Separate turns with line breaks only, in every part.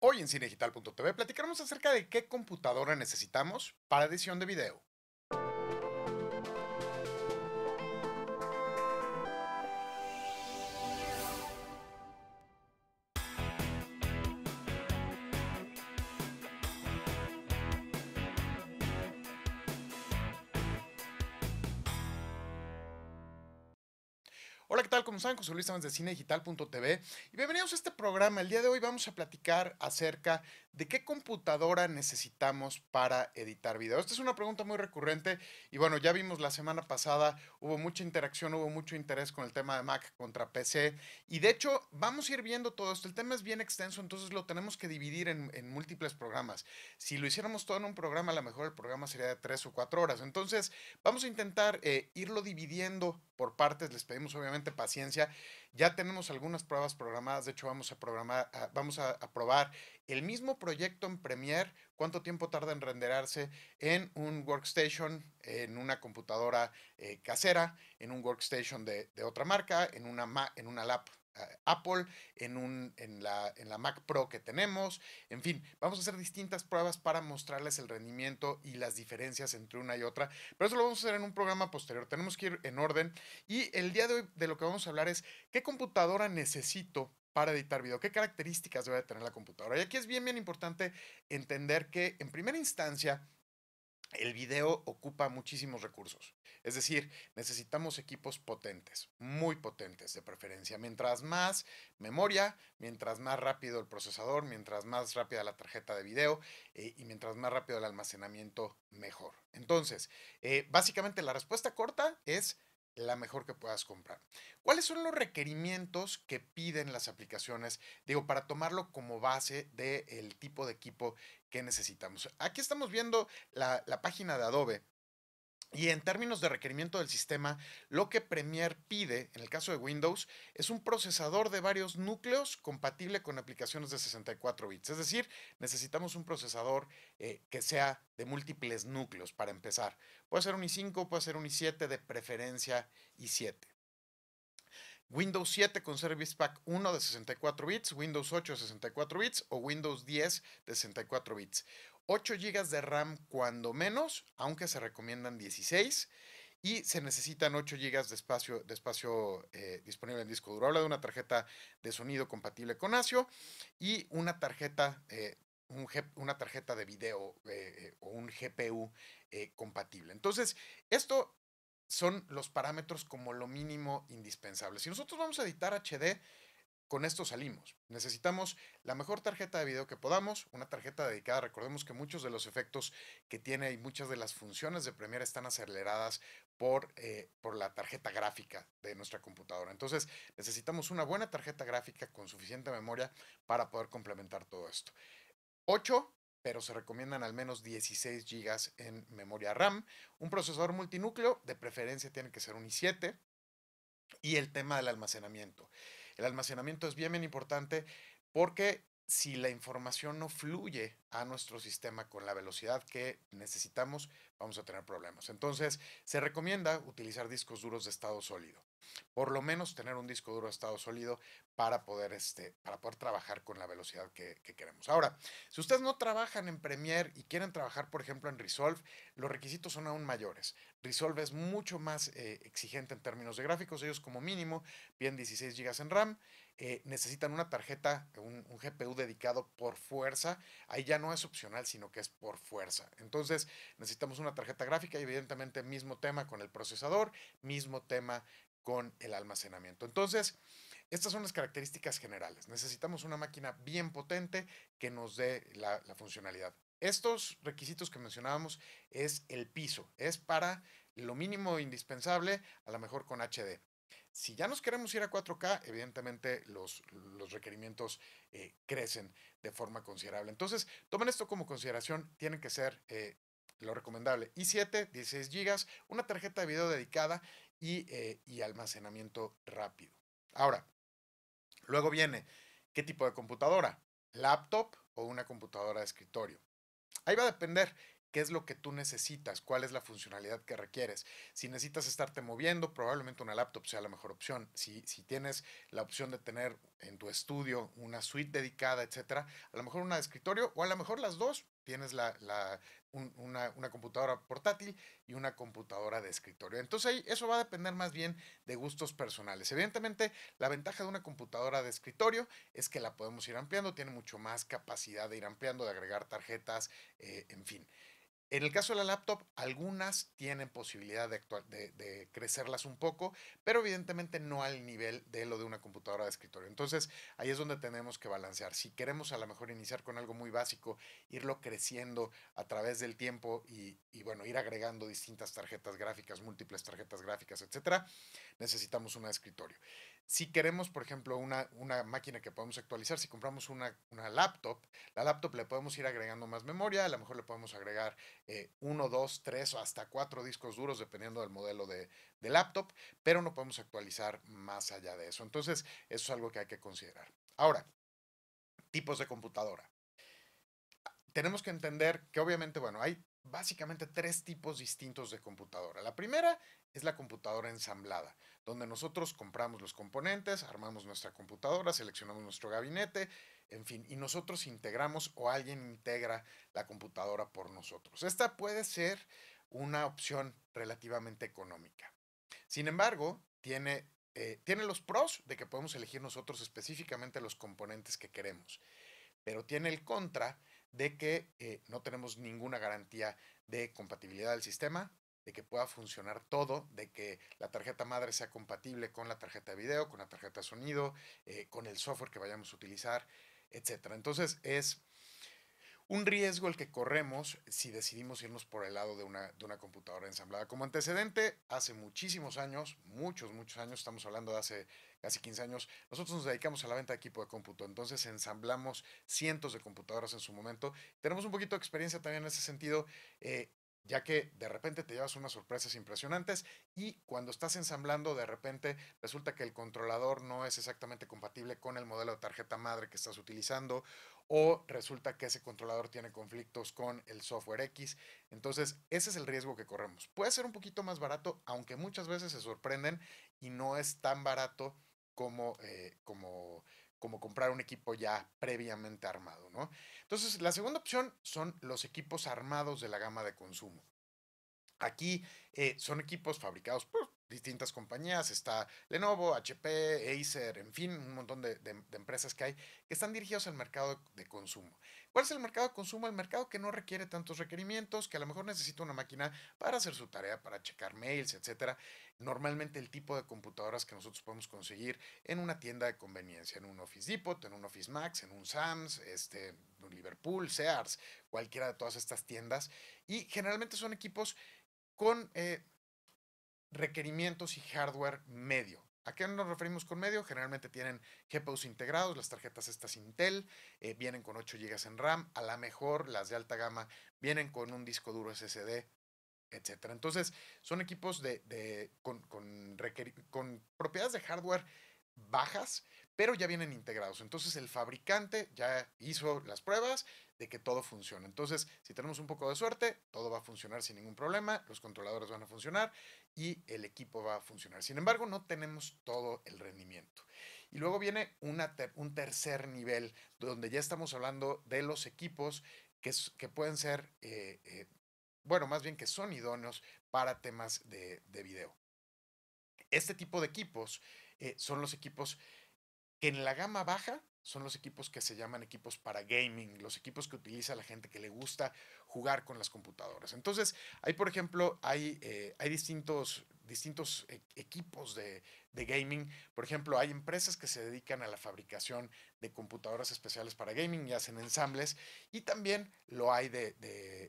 Hoy en CineGital.tv platicaremos acerca de qué computadora necesitamos para edición de video. Hola, ¿qué tal? ¿Cómo están? José Luis Sáenz de cinedigital.tv y bienvenidos a este programa. El día de hoy vamos a platicar acerca de qué computadora necesitamos para editar video. Esta es una pregunta muy recurrente y bueno, ya vimos la semana pasada, hubo mucha interacción, hubo mucho interés con el tema de Mac contra PC y de hecho vamos a ir viendo todo esto. El tema es bien extenso, entonces lo tenemos que dividir en, múltiples programas. Si lo hiciéramos todo en un programa, a lo mejor el programa sería de tres o cuatro horas. Entonces vamos a intentar eh, irlo dividiendo por partes. Les pedimos obviamente paciencia. Ya tenemos algunas pruebas programadas, de hecho vamos a programar, vamos a, probar el mismo proyecto en Premiere, cuánto tiempo tarda en renderarse en un workstation, en una computadora eh, casera, en un workstation de, otra marca, en una, en una lap Apple, en, un, en, la, en la Mac Pro que tenemos. En fin, vamos a hacer distintas pruebas para mostrarles el rendimiento y las diferencias entre una y otra. Pero eso lo vamos a hacer en un programa posterior. Tenemos que ir en orden. Y el día de hoy de lo que vamos a hablar es qué computadora necesito para editar video, qué características debe tener la computadora. Y aquí es bien, bien importante entender que en primera instancia el video ocupa muchísimos recursos. Es decir, necesitamos equipos potentes, muy potentes de preferencia. Mientras más memoria, mientras más rápido el procesador, mientras más rápida la tarjeta de video eh, y mientras más rápido el almacenamiento, mejor. Entonces, eh, básicamente la respuesta corta es la mejor que puedas comprar. ¿Cuáles son los requerimientos que piden las aplicaciones? Digo, para tomarlo como base del tipo de equipo que necesitamos. Aquí estamos viendo la página de Adobe y en términos de requerimiento del sistema, lo que Premiere pide, en el caso de Windows, es un procesador de varios núcleos compatible con aplicaciones de 64 bits. Es decir, necesitamos un procesador eh, que sea de múltiples núcleos para empezar. Puede ser un i5, puede ser un i7, de preferencia i7. Windows 7 con Service Pack 1 de 64 bits, Windows 8 de 64 bits o Windows 10 de 64 bits. 8 GB de RAM cuando menos, aunque se recomiendan 16 y se necesitan 8 GB de espacio, de espacio eh, disponible en disco duro. Habla de una tarjeta de sonido compatible con ASIO y una tarjeta, eh, una tarjeta de video eh, o un GPU compatible. Entonces, esto son los parámetros como lo mínimo indispensable. Si nosotros vamos a editar HD, con esto salimos. Necesitamos la mejor tarjeta de video que podamos, una tarjeta dedicada. Recordemos que muchos de los efectos que tiene y muchas de las funciones de Premiere están aceleradas por, eh, por la tarjeta gráfica de nuestra computadora. Entonces necesitamos una buena tarjeta gráfica con suficiente memoria para poder complementar todo esto. 8, pero se recomiendan al menos 16 GB en memoria RAM. Un procesador multinúcleo, de preferencia tiene que ser un i7. Y el tema del almacenamiento. El almacenamiento es bien, bien importante porque si la información no fluye a nuestro sistema con la velocidad que necesitamos, vamos a tener problemas. Entonces, se recomienda utilizar discos duros de estado sólido por lo menos tener un disco duro de estado sólido para poder, este, para poder trabajar con la velocidad que, queremos. Ahora, si ustedes no trabajan en Premiere y quieren trabajar, por ejemplo, en Resolve, los requisitos son aún mayores. Resolve es mucho más eh, exigente en términos de gráficos. Ellos como mínimo piden 16 GB en RAM. Eh, necesitan una tarjeta, un, un, GPU dedicado por fuerza. Ahí ya no es opcional, sino que es por fuerza. Entonces necesitamos una tarjeta gráfica y evidentemente mismo tema con el procesador, mismo tema con el almacenamiento. Entonces, estas son las características generales. Necesitamos una máquina bien potente que nos dé la, funcionalidad. Estos requisitos que mencionábamos es el piso, es para lo mínimo indispensable, a lo mejor con HD. Si ya nos queremos ir a 4K, evidentemente los, los requerimientos eh, crecen de forma considerable. Entonces, tomen esto como consideración, tienen que ser eh, lo recomendable. i7, 16 GB, una tarjeta de video dedicada eh, y, almacenamiento rápido. Ahora, luego viene, ¿qué tipo de computadora? ¿Laptop o una computadora de escritorio? Ahí va a depender qué es lo que tú necesitas, cuál es la funcionalidad que requieres. Si necesitas estarte moviendo, probablemente una laptop sea la mejor opción. Si, si tienes la opción de tener en tu estudio una suite dedicada, etcétera, a lo mejor una de escritorio o a lo mejor las dos, tienes la, la, una, una, computadora portátil y una computadora de escritorio. Entonces eso va a depender más bien de gustos personales. Evidentemente, la ventaja de una computadora de escritorio es que la podemos ir ampliando, tiene mucho más capacidad de ir ampliando, de agregar tarjetas, eh, en fin. En el caso de la laptop, algunas tienen posibilidad de, crecerlas un poco, pero evidentemente no al nivel de lo de una computadora de escritorio. Entonces, ahí es donde tenemos que balancear. Si queremos a lo mejor iniciar con algo muy básico, irlo creciendo a través del tiempo y, bueno, ir agregando distintas tarjetas gráficas, múltiples tarjetas gráficas, etcétera, necesitamos una escritorio. Si queremos, por ejemplo, una, máquina que podemos actualizar, si compramos una, una laptop, la laptop le podemos ir agregando más memoria, a lo mejor le podemos agregar eh, uno, dos, tres o hasta cuatro discos duros, dependiendo del modelo de, de, laptop, pero no podemos actualizar más allá de eso. Entonces, eso es algo que hay que considerar. Ahora, tipos de computadora. Tenemos que entender que obviamente, bueno, hay básicamente tres tipos distintos de computadora. La primera es la computadora ensamblada, donde nosotros compramos los componentes, armamos nuestra computadora, seleccionamos nuestro gabinete, en fin, y nosotros integramos o alguien integra la computadora por nosotros. Esta puede ser una opción relativamente económica. Sin embargo, tiene, eh, los pros de que podemos elegir nosotros específicamente los componentes que queremos, pero tiene el contra de que eh, no tenemos ninguna garantía de compatibilidad del sistema, de que pueda funcionar todo, de que la tarjeta madre sea compatible con la tarjeta de video, con la tarjeta de sonido, eh, con el software que vayamos a utilizar, etcétera. Entonces es un riesgo el que corremos si decidimos irnos por el lado de una, de una computadora ensamblada. Como antecedente, hace muchísimos años, muchos, muchos años, estamos hablando de hace casi 15 años, nosotros nos dedicamos a la venta de equipo de cómputo, entonces ensamblamos cientos de computadoras en su momento. Tenemos un poquito de experiencia también en ese sentido. Eh, ya que de repente te llevas unas sorpresas impresionantes y cuando estás ensamblando de repente resulta que el controlador no es exactamente compatible con el modelo de tarjeta madre que estás utilizando o resulta que ese controlador tiene conflictos con el software X. Entonces, ese es el riesgo que corremos. Puede ser un poquito más barato, aunque muchas veces se sorprenden y no es tan barato como, eh, como como comprar un equipo ya previamente armado, ¿no? Entonces, la segunda opción son los equipos armados de la gama de consumo. Aquí eh, son equipos fabricados por, pues, distintas compañías, está Lenovo, HP, Acer, en fin, un montón de, empresas que hay que están dirigidos al mercado de consumo. ¿Cuál es el mercado de consumo? El mercado que no requiere tantos requerimientos, que a lo mejor necesita una máquina para hacer su tarea, para checar mails, etc. Normalmente el tipo de computadoras que nosotros podemos conseguir en una tienda de conveniencia, en un Office Depot, en un Office Max, en un Sams, este, en Liverpool, Sears, cualquiera de todas estas tiendas. Y generalmente son equipos con... Eh, requerimientos y hardware medio. ¿A qué nos referimos con medio? Generalmente tienen GPUs integrados, las tarjetas estas Intel, eh, vienen con 8 GB en RAM, a lo la mejor las de alta gama vienen con un disco duro SSD, etc. Entonces, son equipos de, con, con propiedades de hardware bajas, pero ya vienen integrados. Entonces el fabricante ya hizo las pruebas de que todo funciona. Entonces, si tenemos un poco de suerte, todo va a funcionar sin ningún problema, los controladores van a funcionar y el equipo va a funcionar. Sin embargo, no tenemos todo el rendimiento. Y luego viene un tercer nivel, donde ya estamos hablando de los equipos que, que pueden ser, eh, eh, bueno, más bien que son idóneos para temas de, video. Este tipo de equipos eh, son los equipos que en la gama baja son los equipos que se llaman equipos para gaming, los equipos que utiliza la gente que le gusta jugar con las computadoras. Entonces, hay, por ejemplo, hay, eh, hay distintos, distintos e, equipos de, gaming. Por ejemplo, hay empresas que se dedican a la fabricación de computadoras especiales para gaming y hacen ensambles. Y también lo hay de,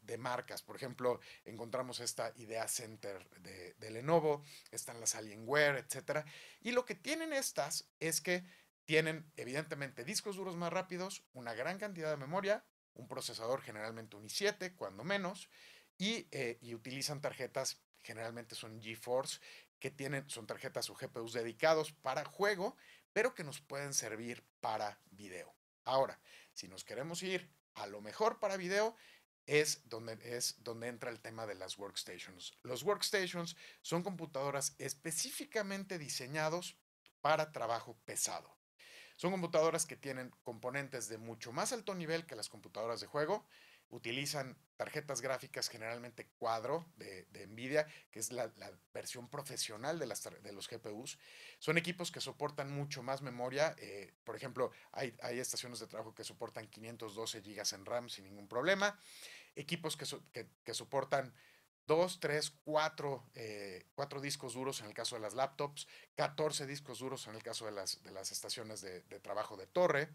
de marcas. Por ejemplo, encontramos esta Idea Center de Lenovo, están las Alienware, etc. Y lo que tienen estas es que tienen evidentemente discos duros más rápidos, una gran cantidad de memoria, un procesador generalmente un i7, cuando menos, eh, y, utilizan tarjetas, generalmente son GeForce, que tienen, son tarjetas o GPUs dedicados para juego, pero que nos pueden servir para video. Ahora, si nos queremos ir a lo mejor para video, es donde, es donde entra el tema de las workstations. Los workstations son computadoras específicamente diseñados para trabajo pesado. Son computadoras que tienen componentes de mucho más alto nivel que las computadoras de juego. Utilizan tarjetas gráficas generalmente cuadro de, Nvidia, que es la, versión profesional de, las, de, los GPUs. Son equipos que soportan mucho más memoria. Eh, por ejemplo, hay, estaciones de trabajo que soportan 512 GB en RAM sin ningún problema. Equipos que, que, que soportan dos, tres, cuatro, eh, cuatro discos duros en el caso de las laptops, 14 discos duros en el caso de las, de las estaciones de, trabajo de torre.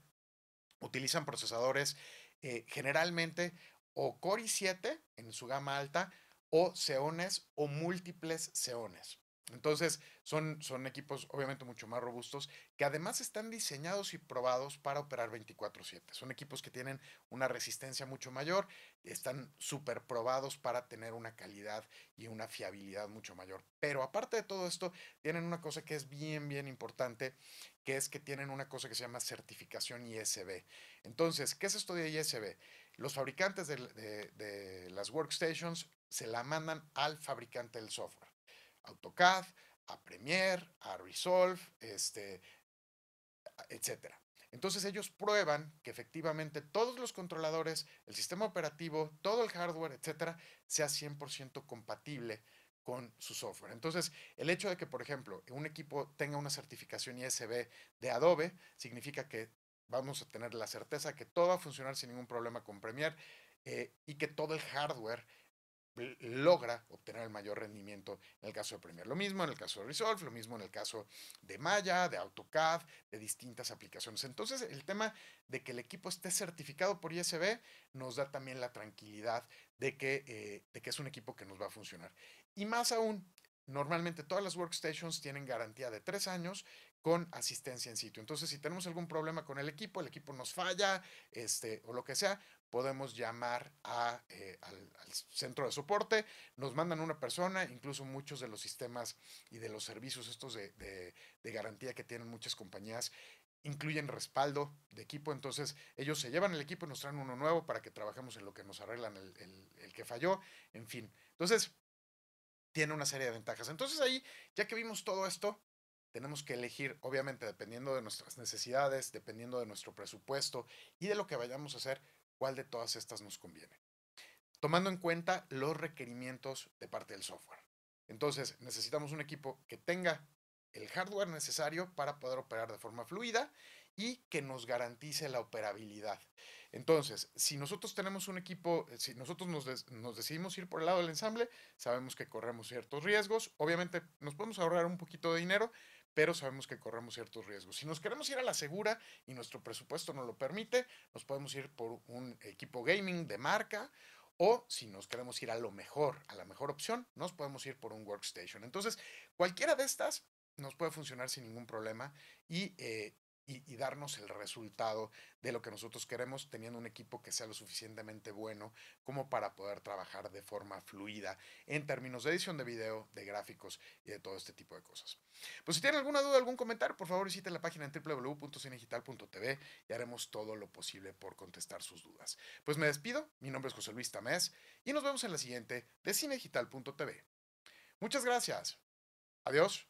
Utilizan procesadores eh, generalmente o Core 7 en su gama alta o seones o múltiples Xeones. Entonces, son, equipos obviamente mucho más robustos que además están diseñados y probados para operar 24/7. Son equipos que tienen una resistencia mucho mayor, están súper probados para tener una calidad y una fiabilidad mucho mayor. Pero aparte de todo esto, tienen una cosa que es bien, bien importante, que es que tienen una cosa que se llama certificación ISB. Entonces, ¿qué es esto de ISB? Los fabricantes de las workstations se la mandan al fabricante del software. AutoCAD, a Premiere, a Resolve, este, etc. Entonces ellos prueban que efectivamente todos los controladores, el sistema operativo, todo el hardware, etcétera, sea 100% compatible con su software. Entonces, el hecho de que, por ejemplo, un equipo tenga una certificación ISB de Adobe significa que vamos a tener la certeza que todo va a funcionar sin ningún problema con Premiere eh, y que todo el hardware logra obtener el mayor rendimiento en el caso de Premiere. Lo mismo en el caso de Resolve, lo mismo en el caso de Maya, de AutoCAD, de distintas aplicaciones. Entonces, el tema de que el equipo esté certificado por ISB nos da también la tranquilidad de que, eh, de que es un equipo que nos va a funcionar. Y más aún, normalmente todas las workstations tienen garantía de tres años con asistencia en sitio. Entonces, si tenemos algún problema con el equipo, el equipo nos falla, este, o lo que sea, podemos llamar eh, al, centro de soporte, nos mandan una persona, incluso muchos de los sistemas y de los servicios estos de, garantía que tienen muchas compañías incluyen respaldo de equipo, entonces ellos se llevan el equipo y nos traen uno nuevo para que trabajemos en lo que nos arreglan el, el que falló, en fin. Entonces, tiene una serie de ventajas. Entonces ahí, ya que vimos todo esto, tenemos que elegir, obviamente, dependiendo de nuestras necesidades, dependiendo de nuestro presupuesto y de lo que vayamos a hacer, cuál de todas estas nos conviene. Tomando en cuenta los requerimientos de parte del software. Entonces, necesitamos un equipo que tenga el hardware necesario para poder operar de forma fluida y que nos garantice la operabilidad. Entonces, si nosotros tenemos un equipo, eh, si nosotros nos, decidimos ir por el lado del ensamble, sabemos que corremos ciertos riesgos, obviamente nos podemos ahorrar un poquito de dinero, pero sabemos que corremos ciertos riesgos. Si nos queremos ir a la segura y nuestro presupuesto no lo permite, nos podemos ir por un equipo gaming de marca o si nos queremos ir a lo mejor, a la mejor opción, nos podemos ir por un workstation. Entonces, cualquiera de estas nos puede funcionar sin ningún problema y eh, y, darnos el resultado de lo que nosotros queremos, teniendo un equipo que sea lo suficientemente bueno como para poder trabajar de forma fluida en términos de edición de video, de gráficos y de todo este tipo de cosas. Pues si tienen alguna duda, algún comentario, por favor visiten la página en www.cinegital.tv y haremos todo lo posible por contestar sus dudas. Pues me despido, mi nombre es José Luis Tamés y nos vemos en la siguiente de cinegital.tv. Muchas gracias. Adiós.